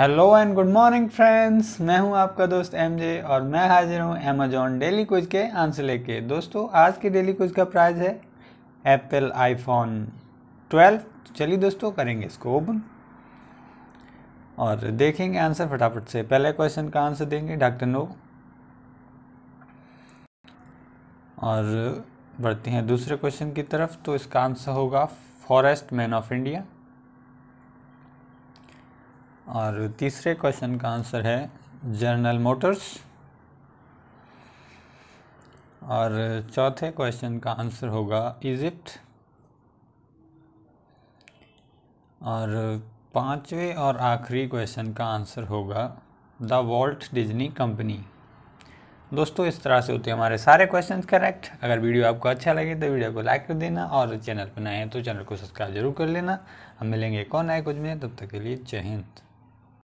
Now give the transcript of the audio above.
hello and good morning friends मैं हूं आपका दोस्त एमजे और मैं हाजिर हूं अमेजॉन डेली क्विज के आंसर लेके दोस्तों आज के डेली क्विज का प्राइस है एप्पल आईफोन 12 चलिए दोस्तों करेंगे इसको ओपन और देखेंगे आंसर फटाफट से पहले क्वेश्चन का आंसर देंगे डॉक्टर नो और बढ़ते हैं दूसरे क्वेश्चन की तरफ तो इसका आंसर होगा फॉरेस्ट मैन ऑफ इंडिया और तीसरे क्वेश्चन का आंसर है जनरल मोटर्स और चौथे क्वेश्चन का आंसर होगा इजिप्ट और पांचवे और आखिरी क्वेश्चन का आंसर होगा द वॉल्ट डिज्नी कंपनी दोस्तों इस तरह से होते हैं हमारे सारे क्वेश्चंस करेक्ट अगर वीडियो आपको अच्छा लगे तो वीडियो को लाइक कर देना और चैनल पर नए हैं तो चैनल को सब्सक्राइब जरूर कर लेना हम मिलेंगे कौन आए कुछ में तब तक के लिए जय हिंद